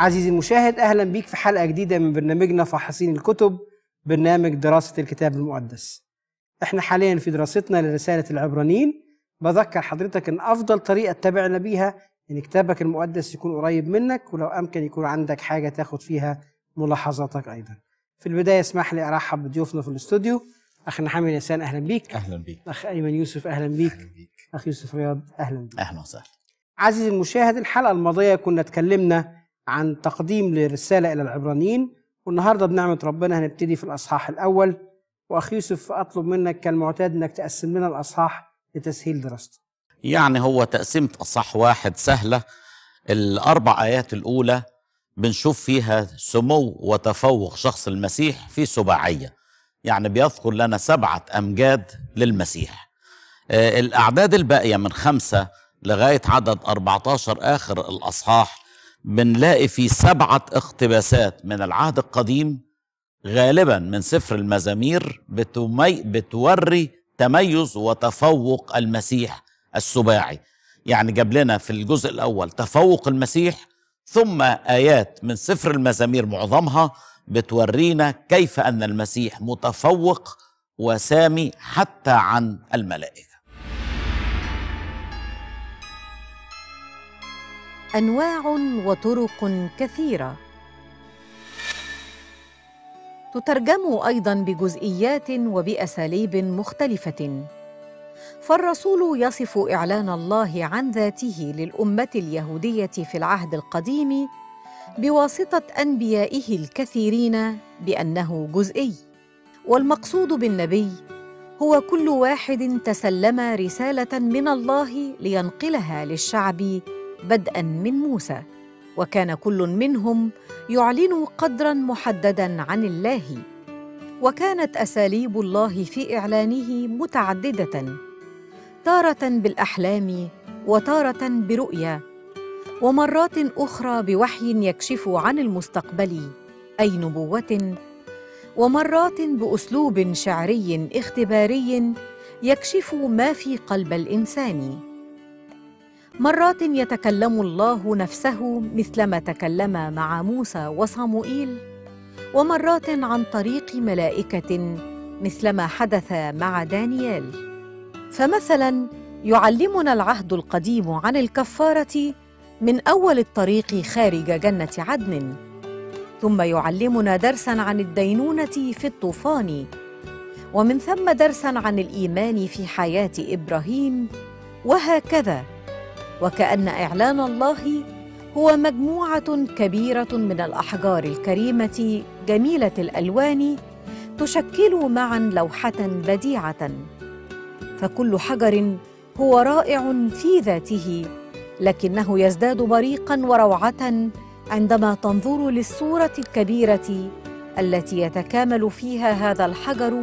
عزيزي المشاهد اهلا بيك في حلقه جديده من برنامجنا فاحصين الكتب برنامج دراسه الكتاب المقدس. احنا حاليا في دراستنا لرساله العبرانيين بذكر حضرتك ان افضل طريقه تتابعنا بيها ان كتابك المقدس يكون قريب منك ولو امكن يكون عندك حاجه تاخد فيها ملاحظاتك ايضا. في البدايه اسمح لي ارحب بضيوفنا في الاستوديو اخ نحامي نسان اهلا بيك اهلا بيك اخ ايمن يوسف اهلا بيك, أهلا بيك. اخ يوسف رياض اهلا بيك اهلا وسهلا عزيزي المشاهد الحلقه الماضيه كنا اتكلمنا عن تقديم لرسالة إلى العبرانيين والنهاردة بنعمة ربنا هنبتدي في الأصحاح الأول وأخ يوسف أطلب منك كالمعتاد أنك تقسم لنا الأصحاح لتسهيل دراسته يعني هو تقسيمة أصحاح واحد سهلة الأربع آيات الأولى بنشوف فيها سمو وتفوق شخص المسيح في سباعية يعني بيذكر لنا سبعة أمجاد للمسيح آه، الأعداد الباقية من خمسة لغاية عدد 14 آخر الأصحاح بنلاقي في سبعة اقتباسات من العهد القديم غالبا من سفر المزامير بتمي... بتوري تميز وتفوق المسيح السباعي يعني جاب لنا في الجزء الأول تفوق المسيح ثم آيات من سفر المزامير معظمها بتورينا كيف أن المسيح متفوق وسامي حتى عن الملائكة انواع وطرق كثيره تترجم ايضا بجزئيات وباساليب مختلفه فالرسول يصف اعلان الله عن ذاته للامه اليهوديه في العهد القديم بواسطه انبيائه الكثيرين بانه جزئي والمقصود بالنبي هو كل واحد تسلم رساله من الله لينقلها للشعب بدءا من موسى وكان كل منهم يعلن قدرا محددا عن الله وكانت اساليب الله في اعلانه متعدده تاره بالاحلام وتاره برؤيا ومرات اخرى بوحي يكشف عن المستقبل اي نبوه ومرات باسلوب شعري اختباري يكشف ما في قلب الانسان مرات يتكلم الله نفسه مثلما تكلم مع موسى وصموئيل ومرات عن طريق ملائكه مثلما حدث مع دانيال فمثلا يعلمنا العهد القديم عن الكفاره من اول الطريق خارج جنه عدن ثم يعلمنا درسا عن الدينونه في الطوفان ومن ثم درسا عن الايمان في حياه ابراهيم وهكذا وكأن إعلان الله هو مجموعة كبيرة من الأحجار الكريمة جميلة الألوان تشكل معا لوحة بديعة فكل حجر هو رائع في ذاته لكنه يزداد بريقا وروعة عندما تنظر للصورة الكبيرة التي يتكامل فيها هذا الحجر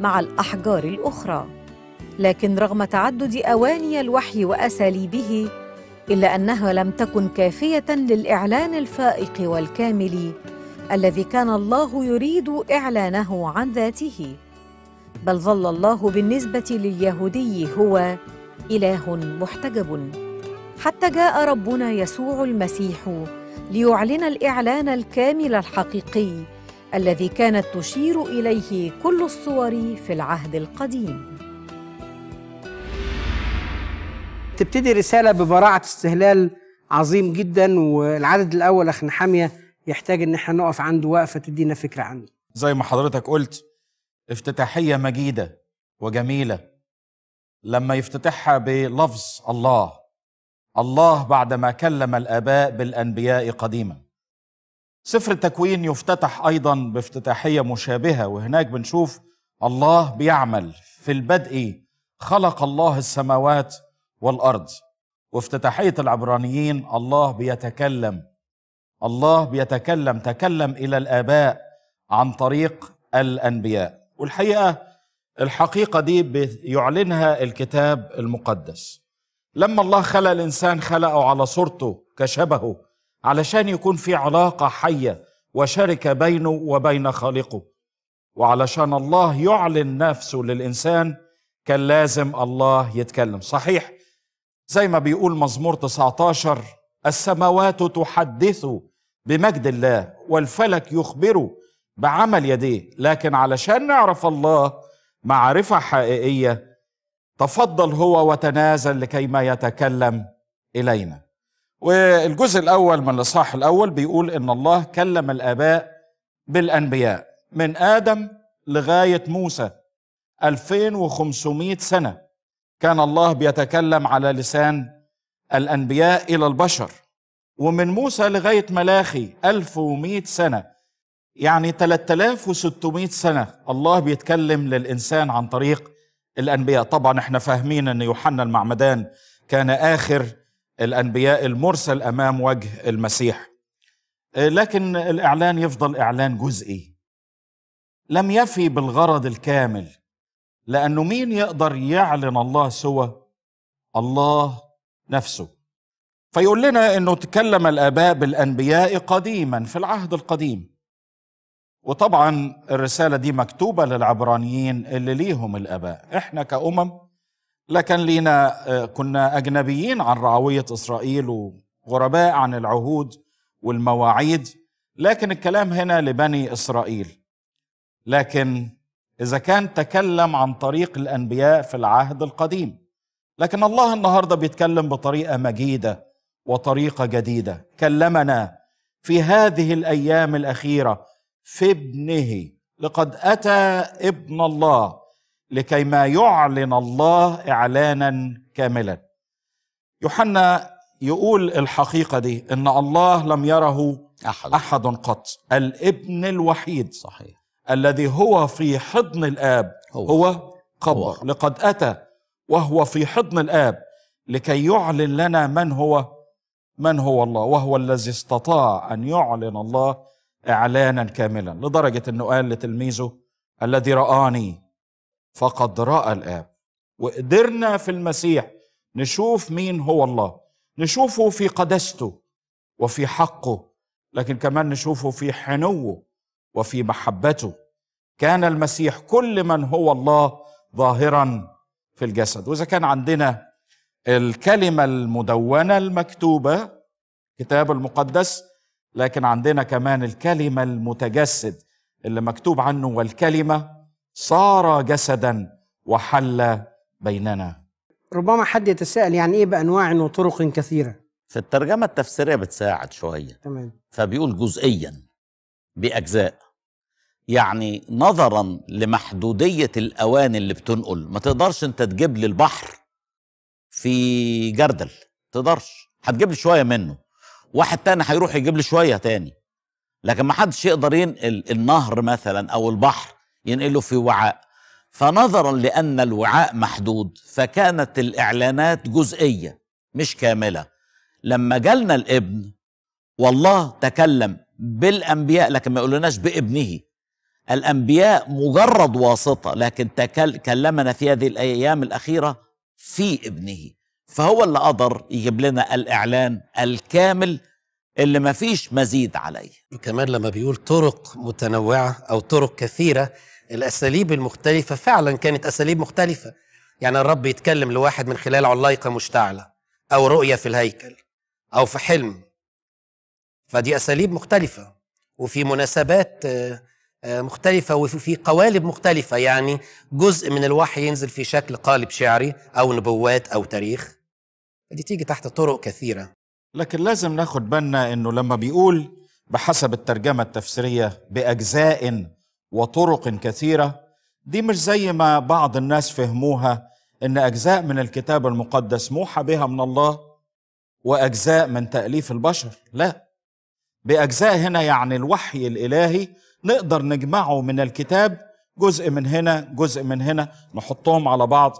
مع الأحجار الأخرى لكن رغم تعدد أواني الوحي وأساليبه الا انها لم تكن كافيه للاعلان الفائق والكامل الذي كان الله يريد اعلانه عن ذاته بل ظل الله بالنسبه لليهودي هو اله محتجب حتى جاء ربنا يسوع المسيح ليعلن الاعلان الكامل الحقيقي الذي كانت تشير اليه كل الصور في العهد القديم تبتدي رساله ببراعه استهلال عظيم جدا والعدد الاول أخ حاميه يحتاج ان احنا نقف عنده وقفه تدينا فكره عنه زي ما حضرتك قلت افتتاحيه مجيده وجميله لما يفتتحها بلفظ الله الله بعدما كلم الاباء بالانبياء قديما سفر التكوين يفتتح ايضا بافتتاحيه مشابهه وهناك بنشوف الله بيعمل في البدء خلق الله السماوات والارض وافتتاحيه العبرانيين الله بيتكلم الله بيتكلم تكلم الى الاباء عن طريق الانبياء والحقيقه الحقيقه دي بيعلنها الكتاب المقدس لما الله خلق الانسان خلقه على صورته كشبهه علشان يكون في علاقه حيه وشركه بينه وبين خالقه وعلشان الله يعلن نفسه للانسان كان لازم الله يتكلم صحيح زي ما بيقول مزمور 19 السماوات تحدث بمجد الله والفلك يخبره بعمل يديه لكن علشان نعرف الله معرفة حقيقية تفضل هو وتنازل لكي ما يتكلم إلينا والجزء الأول من الإصحاح الأول بيقول إن الله كلم الآباء بالأنبياء من آدم لغاية موسى 2500 سنة كان الله بيتكلم على لسان الأنبياء إلى البشر ومن موسى لغاية ملاخي 1100 سنة يعني 3600 سنة الله بيتكلم للإنسان عن طريق الأنبياء طبعا احنا فاهمين أن يوحنا المعمدان كان آخر الأنبياء المرسل أمام وجه المسيح لكن الإعلان يفضل إعلان جزئي لم يفي بالغرض الكامل لانه مين يقدر يعلن الله سوى الله نفسه فيقول لنا انه تكلم الاباء بالانبياء قديما في العهد القديم وطبعا الرساله دي مكتوبه للعبرانيين اللي ليهم الاباء احنا كامم لكن لينا آه، كنا اجنبيين عن رعويه اسرائيل وغرباء عن العهود والمواعيد لكن الكلام هنا لبني اسرائيل لكن اذا كان تكلم عن طريق الانبياء في العهد القديم لكن الله النهارده بيتكلم بطريقه مجيده وطريقه جديده كلمنا في هذه الايام الاخيره في ابنه لقد اتى ابن الله لكي ما يعلن الله اعلانا كاملا يوحنا يقول الحقيقه دي ان الله لم يره احد احد قط الابن الوحيد صحيح الذي هو في حضن الآب هو, هو قبر هو. لقد أتى وهو في حضن الآب لكي يعلن لنا من هو من هو الله وهو الذي استطاع أن يعلن الله إعلانا كاملا لدرجة أنه قال لتلميذه الذي رآني فقد رأى الآب وقدرنا في المسيح نشوف مين هو الله نشوفه في قداسته وفي حقه لكن كمان نشوفه في حنوه وفي محبته كان المسيح كل من هو الله ظاهرا في الجسد واذا كان عندنا الكلمه المدونه المكتوبه كتاب المقدس لكن عندنا كمان الكلمه المتجسد اللي مكتوب عنه والكلمه صار جسدا وحل بيننا ربما حد يتساءل يعني ايه بانواع وطرق كثيره في الترجمه التفسيريه بتساعد شويه تمام فبيقول جزئيا باجزاء يعني نظرا لمحدودية الاوان اللي بتنقل ما تقدرش أنت تجيب لي البحر في جردل تقدرش هتجيب لي شوية منه واحد تاني هيروح يجيب لي شوية تاني لكن ما حدش يقدر ينقل النهر مثلا أو البحر ينقله في وعاء فنظرا لأن الوعاء محدود فكانت الإعلانات جزئية مش كاملة لما جالنا الابن والله تكلم بالأنبياء لكن ما يقولناش بابنه الأنبياء مجرد واسطة لكن كلمنا في هذه الأيام الأخيرة في ابنه فهو اللي قدر يجيب لنا الإعلان الكامل اللي ما فيش مزيد عليه كمان لما بيقول طرق متنوعة أو طرق كثيرة الأساليب المختلفة فعلا كانت أساليب مختلفة يعني الرب يتكلم لواحد من خلال علايقة مشتعلة أو رؤية في الهيكل أو في حلم فدي أساليب مختلفة وفي مناسبات آه، آه، مختلفة وفي قوالب مختلفة يعني جزء من الوحي ينزل في شكل قالب شعري أو نبوات أو تاريخ دي تيجي تحت طرق كثيرة لكن لازم ناخد بالنا أنه لما بيقول بحسب الترجمة التفسيرية بأجزاء وطرق كثيرة دي مش زي ما بعض الناس فهموها أن أجزاء من الكتاب المقدس موحى بها من الله وأجزاء من تأليف البشر لا بأجزاء هنا يعني الوحي الإلهي نقدر نجمعه من الكتاب جزء من هنا جزء من هنا نحطهم على بعض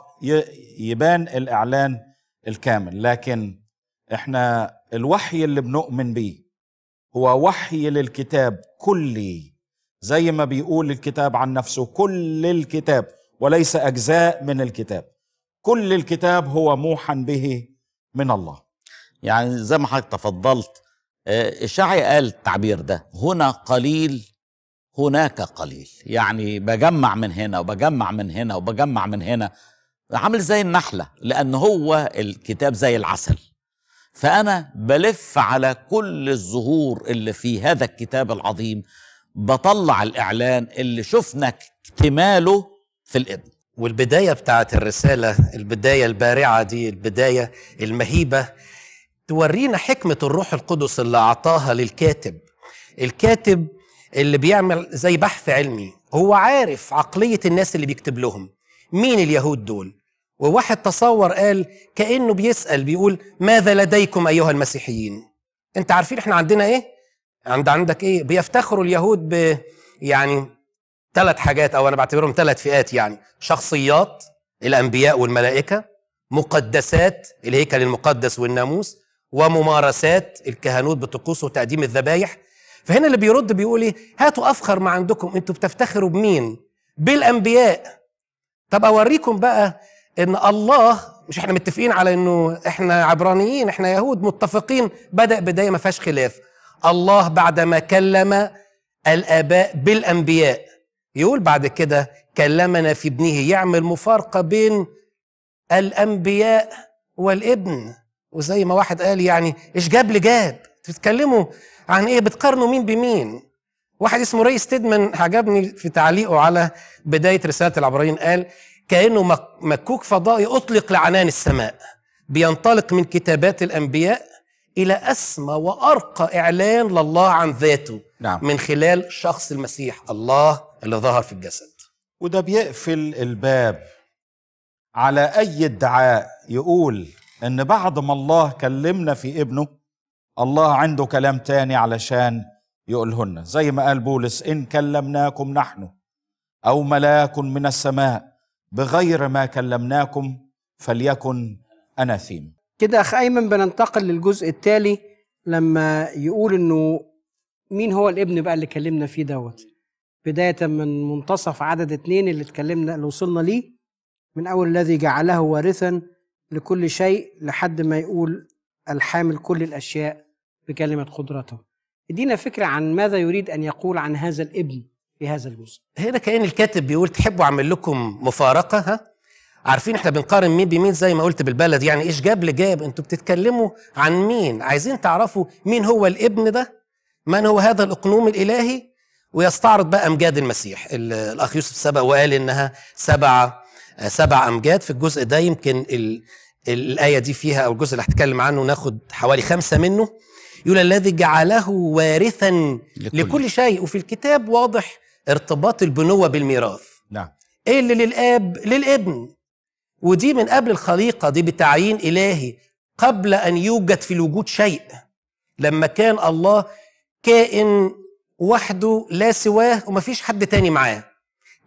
يبان الإعلان الكامل لكن احنا الوحي اللي بنؤمن بيه هو وحي للكتاب كلي زي ما بيقول الكتاب عن نفسه كل الكتاب وليس أجزاء من الكتاب كل الكتاب هو موحى به من الله يعني زي ما حضرتك تفضلت اشعيا آه، قال التعبير ده هنا قليل هناك قليل يعني بجمع من هنا وبجمع من هنا وبجمع من هنا عامل زي النحلة لأن هو الكتاب زي العسل فأنا بلف على كل الزهور اللي في هذا الكتاب العظيم بطلع الإعلان اللي شفنا اكتماله في الإبن والبداية بتاعت الرسالة البداية البارعة دي البداية المهيبة تورينا حكمة الروح القدس اللي أعطاها للكاتب الكاتب اللي بيعمل زي بحث علمي هو عارف عقلية الناس اللي بيكتب لهم مين اليهود دول وواحد تصور قال كأنه بيسأل بيقول ماذا لديكم أيها المسيحيين انت عارفين احنا عندنا ايه عند عندك ايه بيفتخروا اليهود ب يعني ثلاث حاجات او انا بعتبرهم ثلاث فئات يعني شخصيات الانبياء والملائكه مقدسات الهيكل المقدس والناموس وممارسات الكهنوت بطقوس وتقديم الذبايح فهنا اللي بيرد بيقول ايه هاتوا افخر ما عندكم انتوا بتفتخروا بمين بالانبياء طب اوريكم بقى ان الله مش احنا متفقين على انه احنا عبرانيين احنا يهود متفقين بدا بدايه ما فيهاش خلاف الله بعد ما كلم الاباء بالانبياء يقول بعد كده كلمنا في ابنه يعمل مفارقه بين الانبياء والابن وزي ما واحد قال يعني ايش جاب لي جاب بتتكلموا عن ايه بتقارنوا مين بمين واحد اسمه ري تيدمن عجبني في تعليقه على بدايه رساله العبرانيين قال كانه مكوك فضائي اطلق لعنان السماء بينطلق من كتابات الانبياء الى اسمى وارقى اعلان لله عن ذاته نعم. من خلال شخص المسيح الله اللي ظهر في الجسد وده بيقفل الباب على اي ادعاء يقول ان بعد ما الله كلمنا في ابنه الله عنده كلام تاني علشان يقولهن زي ما قال بولس إن كلمناكم نحن أو ملاك من السماء بغير ما كلمناكم فليكن أناثيم كده أخ أيمن بننتقل للجزء التالي لما يقول إنه مين هو الابن بقى اللي كلمنا فيه دوت بداية من منتصف عدد اتنين اللي اتكلمنا اللي وصلنا ليه من أول الذي جعله وارثا لكل شيء لحد ما يقول الحامل كل الأشياء بكلمة قدرته ادينا فكرة عن ماذا يريد أن يقول عن هذا الابن في هذا الجزء هنا كأن الكاتب بيقول تحبوا أعمل لكم مفارقة ها؟ عارفين احنا بنقارن مين بمين زي ما قلت بالبلد يعني ايش جاب لجاب انتوا بتتكلموا عن مين عايزين تعرفوا مين هو الابن ده من هو هذا الاقنوم الالهي ويستعرض بقى امجاد المسيح الاخ يوسف سبق وقال انها سبعه سبع امجاد في الجزء ده يمكن الايه دي فيها او الجزء اللي هتكلم عنه ناخد حوالي خمسه منه يقول الذي جعله وارثا لكل, لكل شيء وفي الكتاب واضح ارتباط البنوة بالميراث نعم ايه اللي للاب للابن ودي من قبل الخليقة دي بتعيين إلهي قبل أن يوجد في الوجود شيء لما كان الله كائن وحده لا سواه ومفيش حد تاني معاه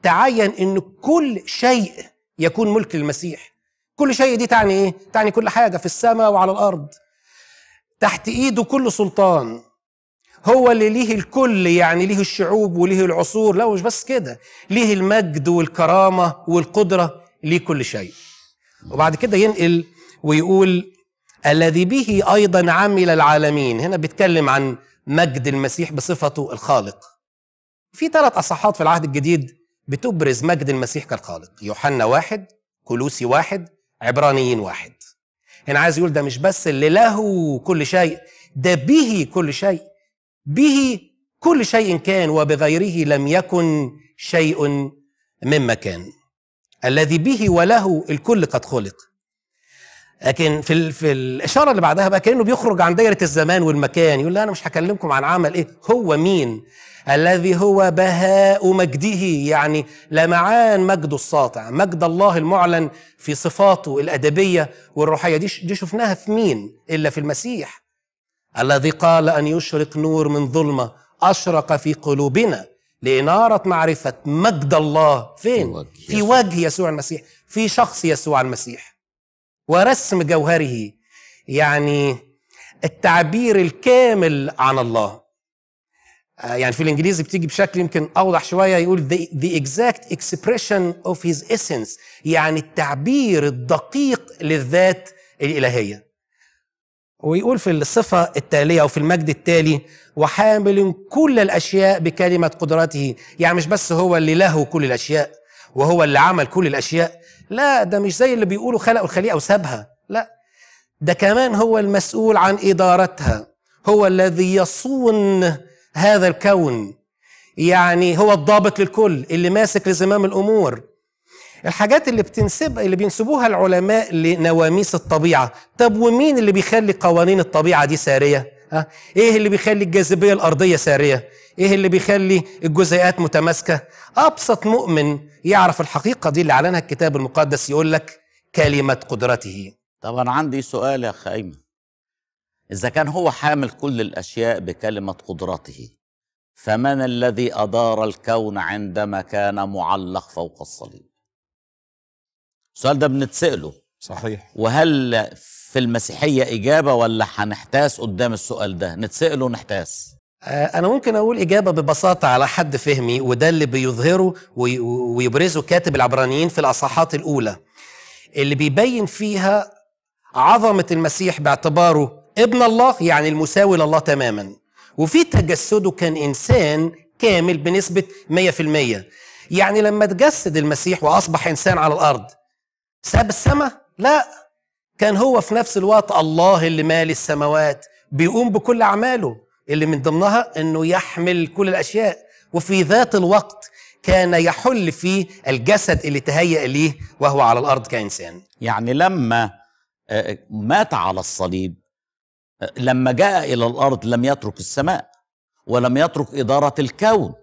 تعين ان كل شيء يكون ملك للمسيح كل شيء دي تعني ايه تعني كل حاجه في السماء وعلى الارض تحت ايده كل سلطان هو اللي ليه الكل يعني ليه الشعوب وليه العصور لا مش بس كده ليه المجد والكرامه والقدره ليه كل شيء وبعد كده ينقل ويقول الذي به ايضا عمل العالمين هنا بيتكلم عن مجد المسيح بصفته الخالق في ثلاث اصحات في العهد الجديد بتبرز مجد المسيح كالخالق يوحنا واحد كلوسي واحد عبرانيين واحد هنا يعني عايز يقول ده مش بس اللي له كل شيء ده به كل شيء به كل شيء كان وبغيره لم يكن شيء مما كان الذي به وله الكل قد خلق لكن في في الاشاره اللي بعدها بقى كانه بيخرج عن دايره الزمان والمكان يقول لا انا مش هكلمكم عن عمل ايه هو مين الذي هو بهاء مجده يعني لمعان مجده الساطع مجد الله المعلن في صفاته الأدبية والروحية دي, دي شفناها في مين إلا في المسيح الذي قال أن يشرق نور من ظلمة أشرق في قلوبنا لإنارة معرفة مجد الله فين؟ في وجه, في وجه يسوع المسيح في شخص يسوع المسيح ورسم جوهره يعني التعبير الكامل عن الله آه، يعني في الانجليزي بتيجي بشكل يمكن اوضح شويه يقول the, the exact expression of his essence يعني التعبير الدقيق للذات الالهيه ويقول في الصفه التاليه او في المجد التالي وحامل كل الاشياء بكلمه قدرته يعني مش بس هو اللي له كل الاشياء وهو اللي عمل كل الاشياء لا ده مش زي اللي بيقولوا خلقوا الخليقه وسابها لا ده كمان هو المسؤول عن ادارتها هو الذي يصون هذا الكون يعني هو الضابط للكل اللي ماسك لزمام الامور الحاجات اللي بتنسب اللي بينسبوها العلماء لنواميس الطبيعه طب ومين اللي بيخلي قوانين الطبيعه دي ساريه ها ايه اللي بيخلي الجاذبيه الارضيه ساريه ايه اللي بيخلي الجزيئات متماسكه ابسط مؤمن يعرف الحقيقه دي اللي اعلنها الكتاب المقدس يقول لك كلمه قدرته طب انا عندي سؤال يا اخ ايمن إذا كان هو حامل كل الأشياء بكلمة قدرته فمن الذي أدار الكون عندما كان معلق فوق الصليب السؤال ده بنتسأله صحيح وهل في المسيحية إجابة ولا هنحتاس قدام السؤال ده نتسأله ونحتاس آه، أنا ممكن أقول إجابة ببساطة على حد فهمي وده اللي بيظهره ويبرزه كاتب العبرانيين في الأصحاحات الأولى اللي بيبين فيها عظمة المسيح باعتباره ابن الله يعني المساوي لله تماما وفي تجسده كان انسان كامل بنسبه 100% يعني لما تجسد المسيح واصبح انسان على الارض ساب السماء لا كان هو في نفس الوقت الله اللي مالي السماوات بيقوم بكل اعماله اللي من ضمنها انه يحمل كل الاشياء وفي ذات الوقت كان يحل فيه الجسد اللي تهيأ ليه وهو على الارض كانسان يعني لما آه، آه، مات على الصليب لما جاء الى الارض لم يترك السماء ولم يترك اداره الكون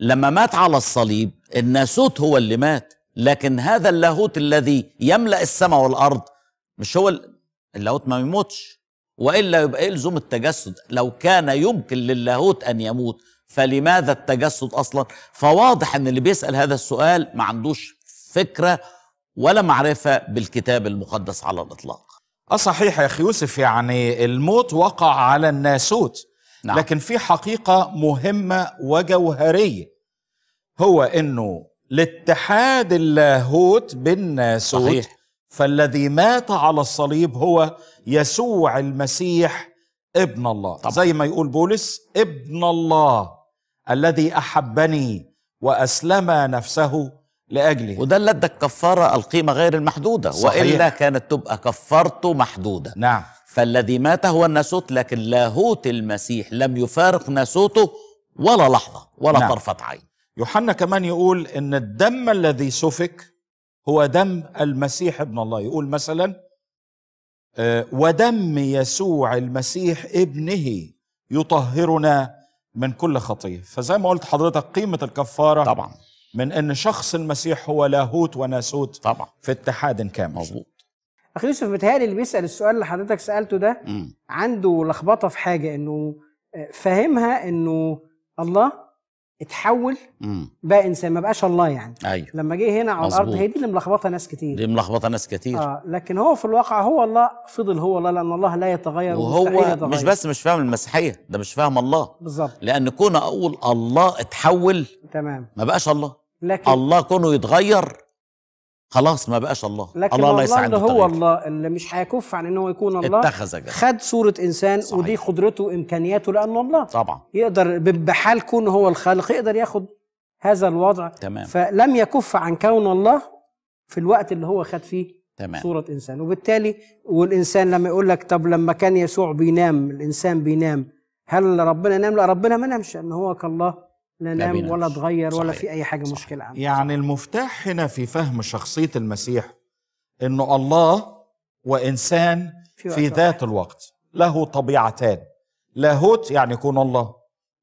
لما مات على الصليب الناسوت هو اللي مات لكن هذا اللاهوت الذي يملا السماء والارض مش هو اللاهوت ما يموتش والا يبقى يلزم إيه التجسد لو كان يمكن للاهوت ان يموت فلماذا التجسد اصلا فواضح ان اللي بيسال هذا السؤال ما عندوش فكره ولا معرفه بالكتاب المقدس على الاطلاق اه صحيح يا اخي يوسف يعني الموت وقع على الناسوت نعم. لكن في حقيقه مهمه وجوهريه هو انه لاتحاد اللاهوت بالناسوت صحيح. فالذي مات على الصليب هو يسوع المسيح ابن الله طبعا. زي ما يقول بولس ابن الله الذي احبني واسلم نفسه لاجلي وده اللي ادى الكفاره القيمه غير المحدوده صحيح. والا كانت تبقى كفارته محدوده نعم فالذي مات هو الناسوت لكن لاهوت المسيح لم يفارق ناسوته ولا لحظه ولا نعم. طرفه عين يوحنا كمان يقول ان الدم الذي سفك هو دم المسيح ابن الله يقول مثلا آه، ودم يسوع المسيح ابنه يطهرنا من كل خطيه فزي ما قلت حضرتك قيمه الكفاره طبعا من ان شخص المسيح هو لاهوت وناسوت طبعا في اتحاد كامل مظبوط اخي يوسف بتهيألي اللي بيسال السؤال اللي حضرتك سالته ده م. عنده لخبطه في حاجه انه آه، فاهمها انه الله اتحول م. بقى انسان ما بقاش الله يعني أيوه. لما جه هنا على مزبوط. الارض هي دي اللي ملخبطه ناس كتير دي ملخبطه ناس كتير اه لكن هو في الواقع هو الله فضل هو الله لان الله لا يتغير وهو يتغير. مش بس مش فاهم المسيحيه ده مش فاهم الله بالظبط لان كون اقول الله اتحول تمام ما بقاش الله لكن الله كونه يتغير خلاص ما بقاش الله لكن الله الله يساعده هو التغير. الله اللي مش هيكف عن ان هو يكون الله اتخذ جد. خد صوره انسان صحيح. ودي قدرته وامكانياته لانه الله طبعا يقدر بحال كونه هو الخالق يقدر ياخد هذا الوضع تمام. فلم يكف عن كون الله في الوقت اللي هو خد فيه تمام. صورة إنسان وبالتالي والإنسان لما يقول لك طب لما كان يسوع بينام الإنسان بينام هل ربنا نام لا ربنا ما نامش أن هو كالله لا نام ولا اتغير ولا في اي حاجه صحيح. مشكله عنده يعني المفتاح هنا في فهم شخصيه المسيح انه الله وانسان في, في ذات واحد. الوقت له طبيعتان لاهوت يعني يكون الله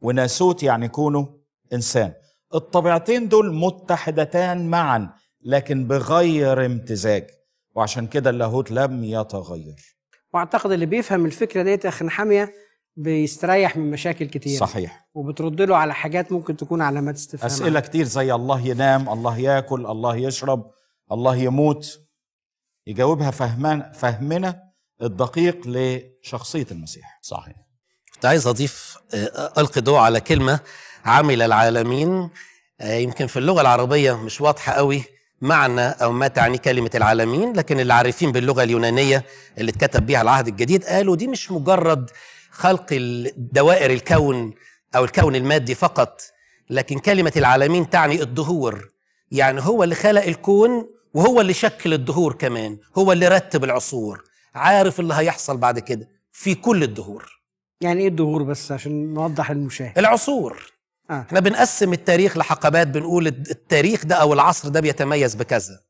وناسوت يعني يكونوا انسان الطبيعتين دول متحدتان معا لكن بغير امتزاج وعشان كده اللاهوت لم يتغير واعتقد اللي بيفهم الفكره ديت اخ نحاميه بيستريح من مشاكل كتير صحيح وبترد له على حاجات ممكن تكون علامات استفهام اسئله عنها. كتير زي الله ينام الله ياكل الله يشرب الله يموت يجاوبها فهمان فهمنا الدقيق لشخصيه المسيح صحيح كنت عايز اضيف آه، القي ضوء على كلمه عمل العالمين آه، يمكن في اللغه العربيه مش واضحه قوي معنى او ما تعني كلمه العالمين لكن اللي عارفين باللغه اليونانيه اللي اتكتب بيها العهد الجديد قالوا دي مش مجرد خلق دوائر الكون او الكون المادي فقط لكن كلمه العالمين تعني الدهور يعني هو اللي خلق الكون وهو اللي شكل الدهور كمان هو اللي رتب العصور عارف اللي هيحصل بعد كده في كل الدهور يعني ايه الدهور بس عشان نوضح للمشاهد العصور آه. احنا بنقسم التاريخ لحقبات بنقول التاريخ ده او العصر ده بيتميز بكذا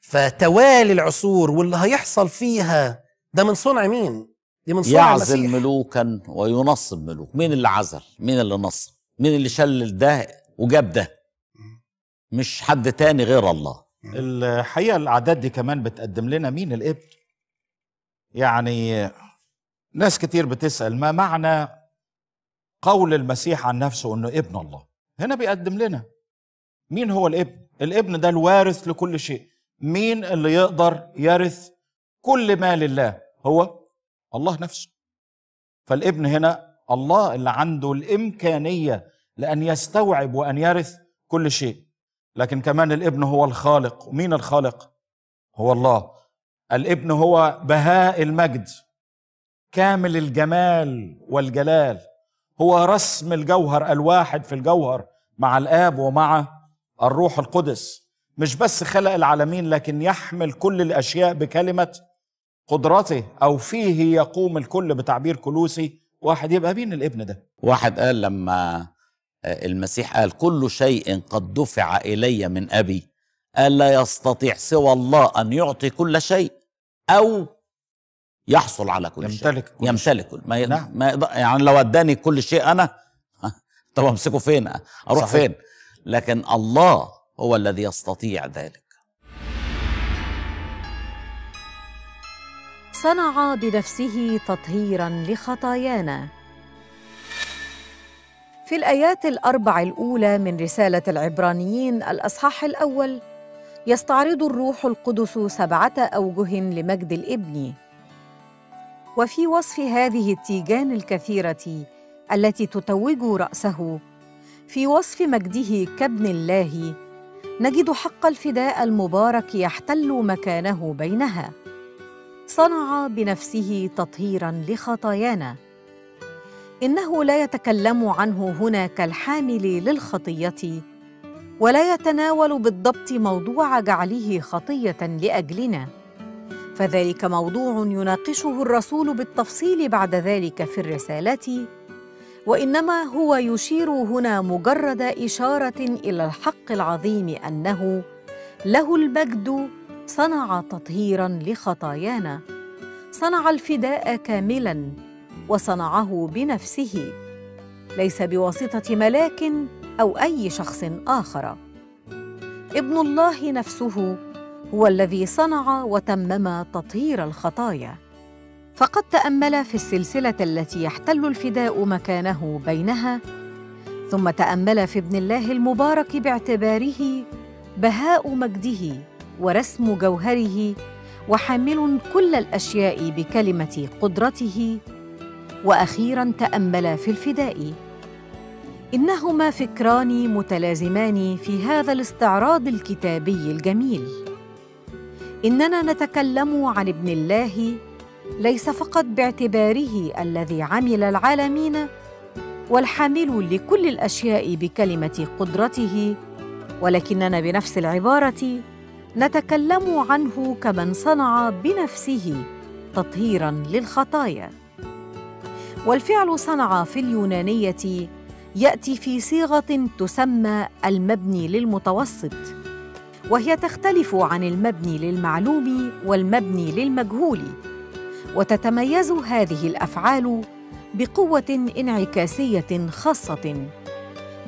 فتوالي العصور واللي هيحصل فيها ده من صنع مين دي من يعزل المسيح. ملوكا وينصب ملوك مين اللي عزل مين اللي نصب مين اللي شلل ده وجاب ده مش حد تاني غير الله الحقيقه الاعداد دي كمان بتقدم لنا مين الابن يعني ناس كتير بتسال ما معنى قول المسيح عن نفسه انه ابن الله هنا بيقدم لنا مين هو الابن الابن ده الوارث لكل شيء مين اللي يقدر يرث كل مال الله هو الله نفسه فالابن هنا الله اللي عنده الامكانيه لان يستوعب وان يرث كل شيء لكن كمان الابن هو الخالق ومين الخالق هو الله الابن هو بهاء المجد كامل الجمال والجلال هو رسم الجوهر الواحد في الجوهر مع الاب ومع الروح القدس مش بس خلق العالمين لكن يحمل كل الاشياء بكلمه قدرته أو فيه يقوم الكل بتعبير كلوسي واحد يبقى مين الابن ده واحد قال لما آه، المسيح قال كل شيء قد دفع إلي من أبي قال لا يستطيع سوى الله أن يعطي كل شيء أو يحصل على كل يمتلك شيء كل يمتلك كل ما, نعم. ما يعني لو اداني كل شيء انا طب امسكه فين اروح صحيح. فين لكن الله هو الذي يستطيع ذلك صنع بنفسه تطهيرا لخطايانا في الايات الاربع الاولى من رساله العبرانيين الاصحاح الاول يستعرض الروح القدس سبعه اوجه لمجد الابن وفي وصف هذه التيجان الكثيره التي تتوج راسه في وصف مجده كابن الله نجد حق الفداء المبارك يحتل مكانه بينها صنع بنفسه تطهيرا لخطايانا انه لا يتكلم عنه هنا كالحامل للخطيه ولا يتناول بالضبط موضوع جعله خطيه لاجلنا فذلك موضوع يناقشه الرسول بالتفصيل بعد ذلك في الرساله وانما هو يشير هنا مجرد اشاره الى الحق العظيم انه له المجد صنع تطهيرا لخطايانا صنع الفداء كاملا وصنعه بنفسه ليس بواسطه ملاك او اي شخص اخر ابن الله نفسه هو الذي صنع وتمم تطهير الخطايا فقد تامل في السلسله التي يحتل الفداء مكانه بينها ثم تامل في ابن الله المبارك باعتباره بهاء مجده ورسم جوهره وحامل كل الاشياء بكلمه قدرته واخيرا تامل في الفداء انهما فكران متلازمان في هذا الاستعراض الكتابي الجميل اننا نتكلم عن ابن الله ليس فقط باعتباره الذي عمل العالمين والحامل لكل الاشياء بكلمه قدرته ولكننا بنفس العباره نتكلم عنه كمن صنع بنفسه تطهيرا للخطايا والفعل صنع في اليونانيه ياتي في صيغه تسمى المبني للمتوسط وهي تختلف عن المبني للمعلوم والمبني للمجهول وتتميز هذه الافعال بقوه انعكاسيه خاصه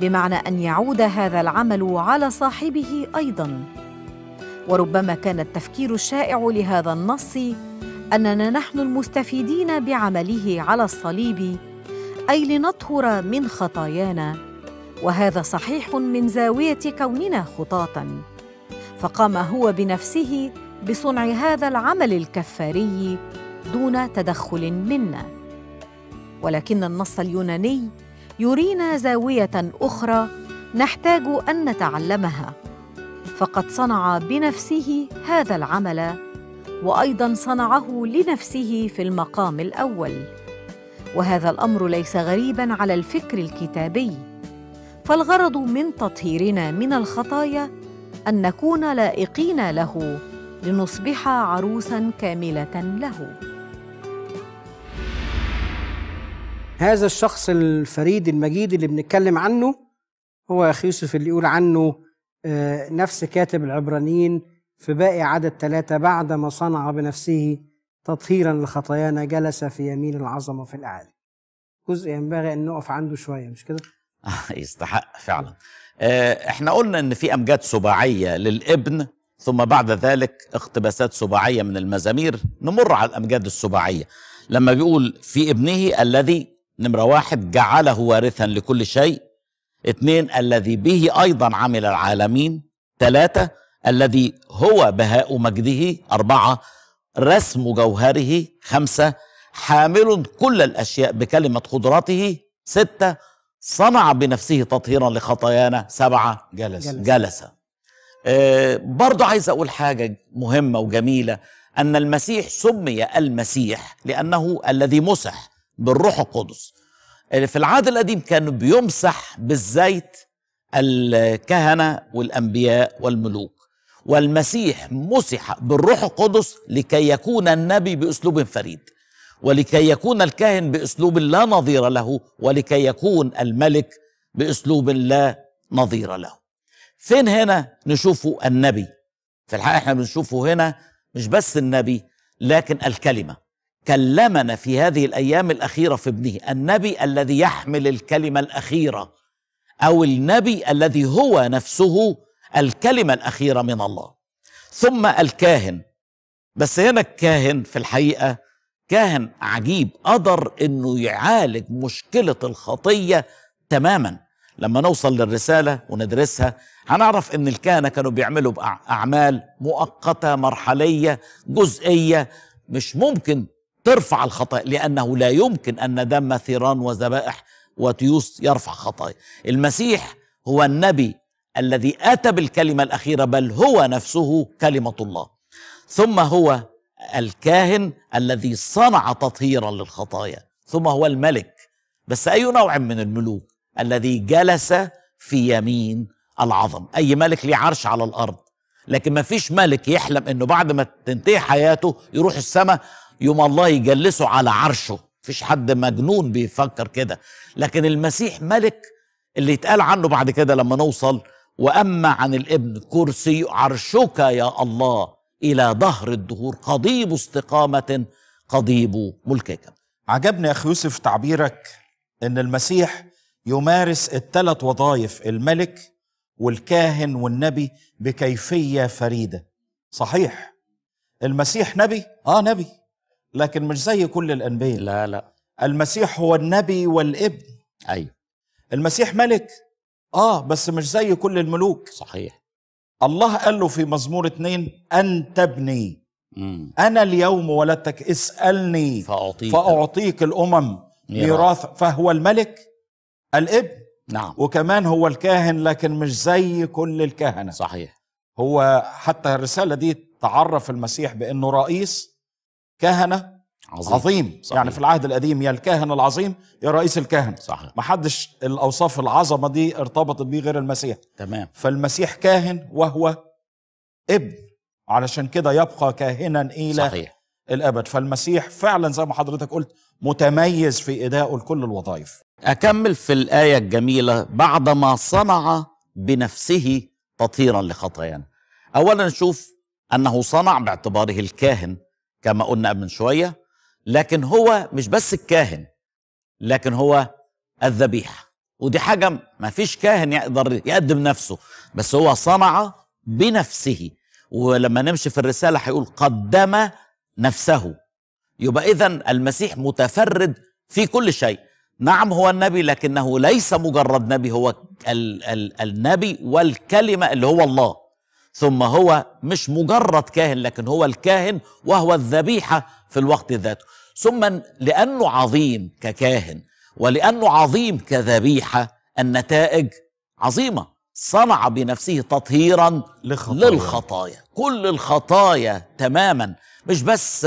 بمعنى ان يعود هذا العمل على صاحبه ايضا وربما كان التفكير الشائع لهذا النص اننا نحن المستفيدين بعمله على الصليب اي لنطهر من خطايانا وهذا صحيح من زاويه كوننا خطاة فقام هو بنفسه بصنع هذا العمل الكفاري دون تدخل منا ولكن النص اليوناني يرينا زاويه اخرى نحتاج ان نتعلمها فقد صنع بنفسه هذا العمل وايضا صنعه لنفسه في المقام الاول وهذا الامر ليس غريبا على الفكر الكتابي فالغرض من تطهيرنا من الخطايا ان نكون لائقين له لنصبح عروسا كامله له هذا الشخص الفريد المجيد اللي بنتكلم عنه هو يا اخي يوسف اللي يقول عنه آه، نفس كاتب العبرانيين في باقي عدد ثلاثة بعد ما صنع بنفسه تطهيرا لخطايانا جلس في يمين العظمة في الأعالي جزء ينبغي أن نقف عنده شوية مش كده؟ يستحق فعلا آه، احنا قلنا ان في امجاد سباعيه للابن ثم بعد ذلك اقتباسات سباعيه من المزامير نمر على الامجاد السباعيه لما بيقول في ابنه الذي نمره واحد جعله وارثا لكل شيء اثنين الذي به أيضا عمل العالمين ثلاثة الذي هو بهاء مجده أربعة رسم جوهره خمسة حامل كل الأشياء بكلمة قدرته ستة صنع بنفسه تطهيرا لخطايانا سبعة جلس جلس, جلس. آه برضو عايز أقول حاجة مهمة وجميلة أن المسيح سمي المسيح لأنه الذي مسح بالروح القدس في العهد القديم كان بيمسح بالزيت الكهنة والأنبياء والملوك والمسيح مسح بالروح القدس لكي يكون النبي بأسلوب فريد ولكي يكون الكاهن بأسلوب لا نظير له ولكي يكون الملك بأسلوب لا نظير له فين هنا نشوفه النبي في الحقيقة احنا بنشوفه هنا مش بس النبي لكن الكلمة كلمنا في هذه الايام الاخيره في ابنه النبي الذي يحمل الكلمه الاخيره او النبي الذي هو نفسه الكلمه الاخيره من الله ثم الكاهن بس هنا الكاهن في الحقيقه كاهن عجيب قدر انه يعالج مشكله الخطيه تماما لما نوصل للرساله وندرسها هنعرف ان الكهنه كانوا بيعملوا باعمال مؤقته مرحليه جزئيه مش ممكن ترفع الخطايا لأنه لا يمكن أن دم ثيران وذبائح وتيوس يرفع خطايا المسيح هو النبي الذي أتى بالكلمة الأخيرة بل هو نفسه كلمة الله ثم هو الكاهن الذي صنع تطهيرا للخطايا ثم هو الملك بس أي نوع من الملوك الذي جلس في يمين العظم أي ملك ليه عرش على الأرض لكن ما فيش ملك يحلم انه بعد ما تنتهي حياته يروح السماء يوم الله يجلسه على عرشه فيش حد مجنون بيفكر كده لكن المسيح ملك اللي يتقال عنه بعد كده لما نوصل واما عن الابن كرسي عرشك يا الله الى ظهر الدهور قضيب استقامه قضيب ملكك عجبني يا اخي يوسف تعبيرك ان المسيح يمارس الثلاث وظائف الملك والكاهن والنبي بكيفيه فريده صحيح المسيح نبي اه نبي لكن مش زي كل الانبياء لا لا المسيح هو النبي والابن ايوه المسيح ملك اه بس مش زي كل الملوك صحيح الله قال له في مزمور اثنين انت ابني انا اليوم ولدتك اسالني فاعطيك فاعطيك الامم ميراث فهو الملك الابن نعم وكمان هو الكاهن لكن مش زي كل الكهنه صحيح هو حتى الرساله دي تعرف المسيح بانه رئيس كهنه عظيم, عظيم. صحيح. يعني في العهد القديم يا الكاهن العظيم يا رئيس الكهنه صحيح محدش الاوصاف العظمه دي ارتبطت بيه غير المسيح تمام فالمسيح كاهن وهو ابن علشان كده يبقى كاهنا الى صحيح. الابد فالمسيح فعلا زي ما حضرتك قلت متميز في ادائه لكل الوظائف اكمل في الايه الجميله بعدما صنع بنفسه تطهيرا لخطايانا اولا نشوف انه صنع باعتباره الكاهن كما قلنا من شويه لكن هو مش بس الكاهن لكن هو الذبيحه ودي حاجه ما فيش كاهن يقدر يقدم نفسه بس هو صنع بنفسه ولما نمشي في الرساله هيقول قدم نفسه يبقى اذا المسيح متفرد في كل شيء نعم هو النبي لكنه ليس مجرد نبي هو ال ال النبي والكلمه اللي هو الله ثم هو مش مجرد كاهن لكن هو الكاهن وهو الذبيحة في الوقت ذاته ثم لأنه عظيم ككاهن ولأنه عظيم كذبيحة النتائج عظيمة صنع بنفسه تطهيرا للخطايا, للخطايا. كل الخطايا تماما مش بس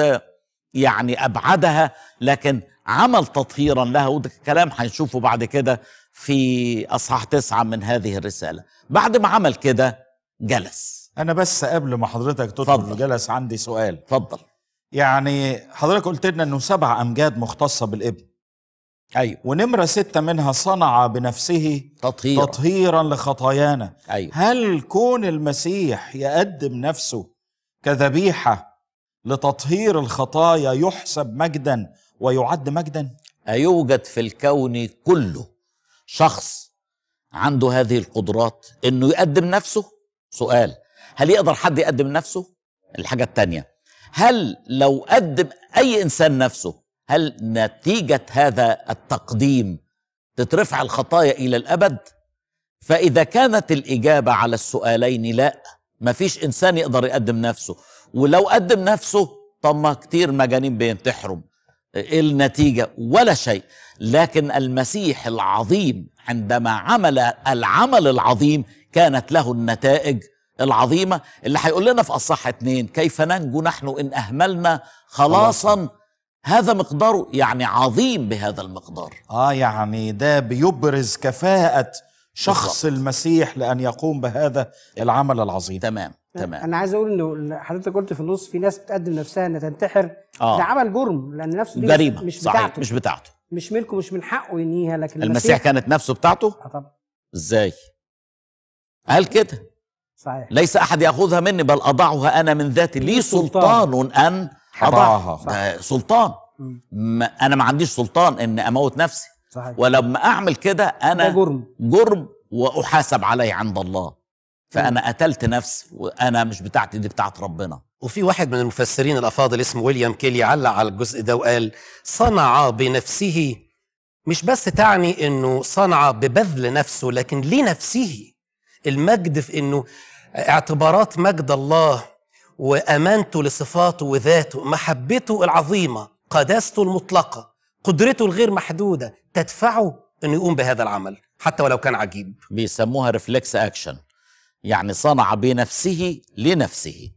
يعني أبعدها لكن عمل تطهيرا لها وده كلام هنشوفه بعد كده في أصحاح تسعة من هذه الرسالة بعد ما عمل كده جلس انا بس قبل ما حضرتك تدخل جلس عندي سؤال اتفضل يعني حضرتك قلت لنا انه سبع امجاد مختصه بالابن ايوه ونمره سته منها صنع بنفسه تطهيرا تطهيرا لخطايانا ايوه هل كون المسيح يقدم نفسه كذبيحه لتطهير الخطايا يحسب مجدا ويعد مجدا؟ أيوجد في الكون كله شخص عنده هذه القدرات انه يقدم نفسه سؤال هل يقدر حد يقدم نفسه الحاجة التانية هل لو قدم أي إنسان نفسه هل نتيجة هذا التقديم تترفع الخطايا إلى الأبد فإذا كانت الإجابة على السؤالين لا مفيش إنسان يقدر يقدم نفسه ولو قدم نفسه طب ما كتير مجانين بينتحروا إيه النتيجة ولا شيء لكن المسيح العظيم عندما عمل العمل العظيم كانت له النتائج العظيمة اللي هيقول لنا في أصح اتنين كيف ننجو نحن إن أهملنا خلاصا هذا مقداره يعني عظيم بهذا المقدار آه يعني ده بيبرز كفاءة شخص بالضبط. المسيح لأن يقوم بهذا العمل العظيم تمام تمام انا عايز اقول انه حضرتك قلت في النص في ناس بتقدم نفسها انها تنتحر آه. ده عمل جرم لان نفسه دي جريمه مش صحيح بتاعته مش بتاعته مش ملكه مش من حقه ينهيها لكن المسيح, المسيح كانت نفسه بتاعته آه، طبعا ازاي قال كده صحيح ليس احد ياخذها مني بل اضعها انا من ذاتي لي سلطان, سلطان ان اضعها سلطان ما انا ما عنديش سلطان ان اموت نفسي صحيح. ولما اعمل كده انا جرم جرم واحاسب عليه عند الله فانا قتلت نفسي وانا مش بتاعتي دي بتاعت ربنا وفي واحد من المفسرين الافاضل اسمه ويليام كيلي علق على الجزء ده وقال صنع بنفسه مش بس تعني انه صنع ببذل نفسه لكن لنفسه المجد في انه اعتبارات مجد الله وامانته لصفاته وذاته محبته العظيمه قداسته المطلقه قدرته الغير محدوده تدفعه انه يقوم بهذا العمل حتى ولو كان عجيب بيسموها ريفلكس اكشن يعني صنع بنفسه لنفسه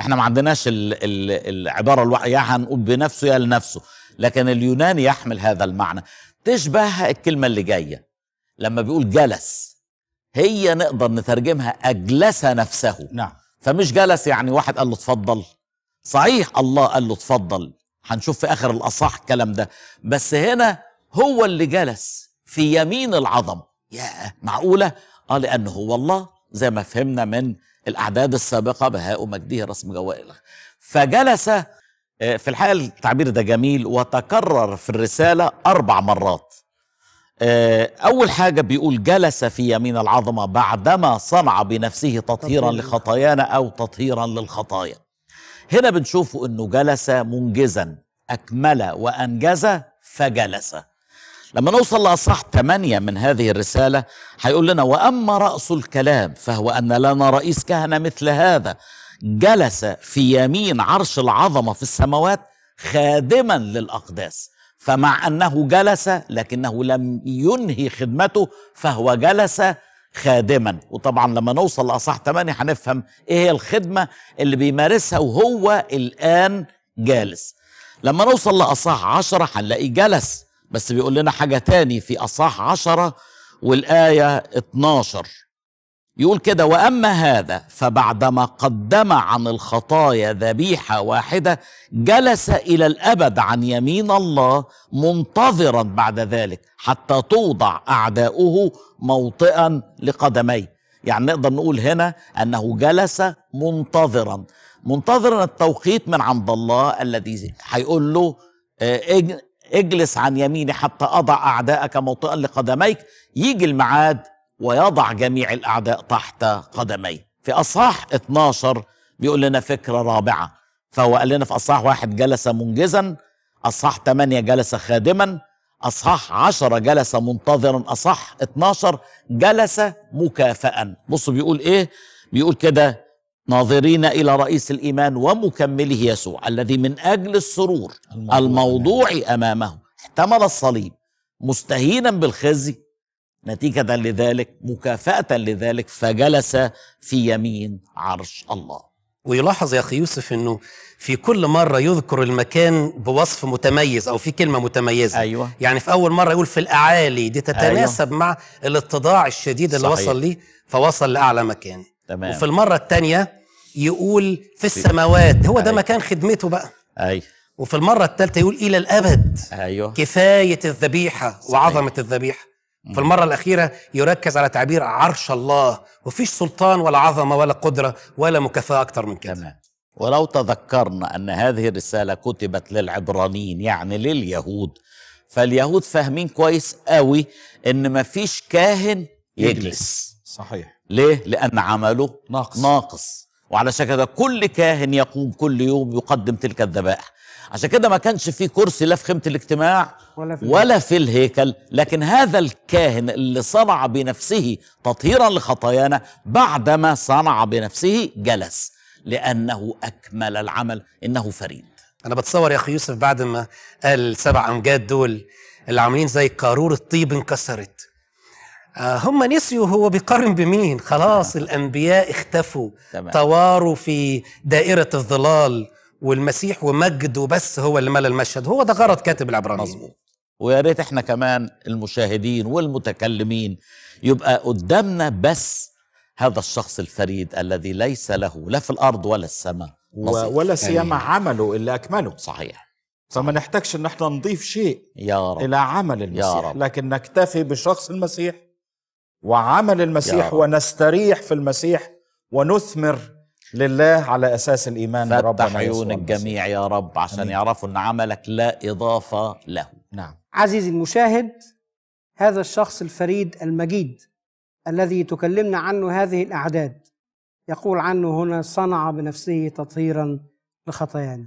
احنا ما عندناش العباره الواحده يا هنقول بنفسه يا لنفسه لكن اليوناني يحمل هذا المعنى تشبه الكلمه اللي جايه لما بيقول جلس هي نقدر نترجمها اجلس نفسه نعم فمش جلس يعني واحد قال له اتفضل صحيح الله قال له اتفضل هنشوف في اخر الاصح الكلام ده بس هنا هو اللي جلس في يمين العظم يا معقوله اه لانه هو الله زي ما فهمنا من الأعداد السابقة بهاء مجده رسم جوائل فجلس آه، في الحقيقة التعبير ده جميل وتكرر في الرسالة أربع مرات آه، أول حاجة بيقول جلس في يمين العظمة بعدما صنع بنفسه تطهيرا لخطايانا أو تطهيرا للخطايا هنا بنشوفه أنه جلس منجزا أكمل وأنجز فجلس لما نوصل لأصح ثمانية من هذه الرسالة هيقول لنا وأما رأس الكلام فهو أن لنا رئيس كهنة مثل هذا جلس في يمين عرش العظمة في السماوات خادما للأقداس فمع أنه جلس لكنه لم ينهي خدمته فهو جلس خادما وطبعا لما نوصل لأصح ثمانية هنفهم إيه هي الخدمة اللي بيمارسها وهو الآن جالس لما نوصل لأصح عشرة هنلاقيه جلس بس بيقول لنا حاجة تاني في أصحاح عشرة والآية 12 يقول كده وأما هذا فبعدما قدم عن الخطايا ذبيحة واحدة جلس إلى الأبد عن يمين الله منتظرا بعد ذلك حتى توضع أعداؤه موطئا لقدميه يعني نقدر نقول هنا أنه جلس منتظرا منتظرا التوقيت من عند الله الذي هيقول له آه، اجلس عن يميني حتى أضع أعداءك موطئا لقدميك يجي الميعاد ويضع جميع الأعداء تحت قدميه في أصحاح 12 بيقول لنا فكرة رابعة فهو قال لنا في أصحاح واحد جلس منجزا أصحاح 8 جلس خادما أصحاح 10 جلس منتظرا أصحاح 12 جلس مكافئا بصوا بيقول إيه بيقول كده ناظرين الى رئيس الايمان ومكمله يسوع الذي من اجل السرور الموضوع, الموضوع أمامه. احتمل الصليب مستهينا بالخزي نتيجه لذلك مكافاه لذلك فجلس في يمين عرش الله ويلاحظ يا اخي يوسف انه في كل مره يذكر المكان بوصف متميز او في كلمه متميزه أيوة. يعني في اول مره يقول في الاعالي دي تتناسب أيوة. مع الاتضاع الشديد اللي صحيح. وصل ليه فوصل لاعلى مكان تمام. وفي المره الثانيه يقول في السماوات هو ده مكان خدمته بقى ايوه وفي المرة الثالثة يقول إلى الأبد أيوه. كفاية الذبيحة وعظمة الذبيحة في المرة الأخيرة يركز على تعبير عرش الله وفيش سلطان ولا عظمة ولا قدرة ولا مكافأة أكتر من كده تمام ولو تذكرنا أن هذه الرسالة كتبت للعبرانيين يعني لليهود فاليهود فاهمين كويس قوي أن مفيش كاهن يجلس صحيح ليه؟ لأن عمله ناقص, ناقص. وعلشان كده كل كاهن يقوم كل يوم يقدم تلك الذبائح عشان كده ما كانش في كرسي لا في خيمه الاجتماع ولا في, ولا في الهيكل لكن هذا الكاهن اللي صنع بنفسه تطهيرا لخطايانا بعدما صنع بنفسه جلس لانه اكمل العمل انه فريد انا بتصور يا اخي يوسف بعد ما قال السبع امجاد دول اللي عاملين زي قارورة طيب انكسرت آه، هم نسيوا هو بيقارن بمين خلاص آه. الأنبياء اختفوا تمام. طواروا في دائرة الظلال والمسيح ومجد وبس هو اللي ملى المشهد هو ده غرض كاتب العبرانيين مظبوط ويا ريت احنا كمان المشاهدين والمتكلمين يبقى قدامنا بس هذا الشخص الفريد الذي ليس له لا في الارض ولا السماء ولا سيما يعني عمله اللي اكمله صحيح فما نحتاجش ان احنا نضيف شيء يا رب الى عمل المسيح يا رب. لكن نكتفي بشخص المسيح وعمل المسيح ونستريح في المسيح ونثمر لله على اساس الايمان بربنا فتح عيون الجميع يا رب عشان أمين. يعرفوا ان عملك لا اضافه له نعم عزيزي المشاهد هذا الشخص الفريد المجيد الذي تكلمنا عنه هذه الاعداد يقول عنه هنا صنع بنفسه تطهيرا لخطايانا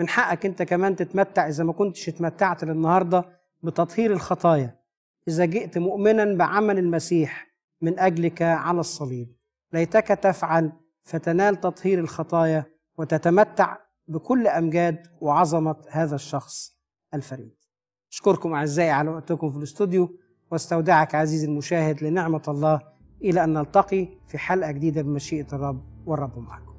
من حقك انت كمان تتمتع اذا ما كنتش اتمتعت للنهارده بتطهير الخطايا إذا جئت مؤمنا بعمل المسيح من أجلك على الصليب ليتك تفعل فتنال تطهير الخطايا وتتمتع بكل أمجاد وعظمة هذا الشخص الفريد أشكركم أعزائي على وقتكم في الاستوديو واستودعك عزيزي المشاهد لنعمة الله إلى أن نلتقي في حلقة جديدة بمشيئة الرب والرب معكم